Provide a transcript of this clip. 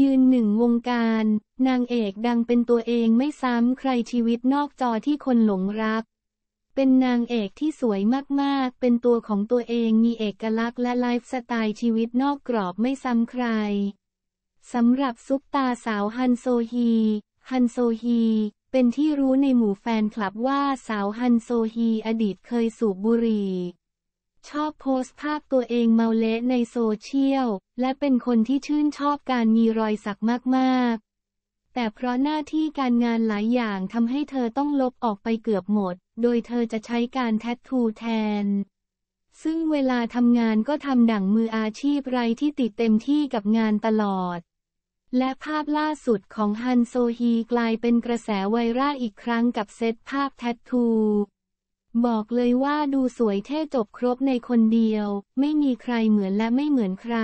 ยืนหนึ่งวงการนางเอกดังเป็นตัวเองไม่ซ้ำใครชีวิตนอกจอที่คนหลงรัก เป็นนางเอกที่สวยมากๆ เป็นตัวของตัวเองมีเอกลักษณ์และไลฟ์สไตล์ชีวิตนอกกรอบไม่ซ้ำใคร สำหรับซุปตาสาวฮันโซฮี ฮันโซฮีเป็นที่รู้ในหมู่แฟนคลับว่าสาวฮันโซฮีอดีตเคยสูบบุหรี่ชอบโพสภาพตัวเองเมาเละในโซเชียลและเป็นคนที่ชื่นชอบการมีรอยสักมาก ๆ แต่เพราะหน้าที่การงานหลายอย่างทำให้เธอต้องลบออกไปเกือบหมด โดยเธอจะใช้การแทตทูแทน ซึ่งเวลาทำงานก็ทำดั่งมืออาชีพไรที่ติดเต็มที่กับงานตลอด และภาพล่าสุดของฮันโซฮีกลายเป็นกระแสไวรัลอีกครั้งกับเซตภาพแทตทูบอกเลยว่าดูสวยเท่จบครบในคนเดียว ไม่มีใครเหมือนและไม่เหมือนใคร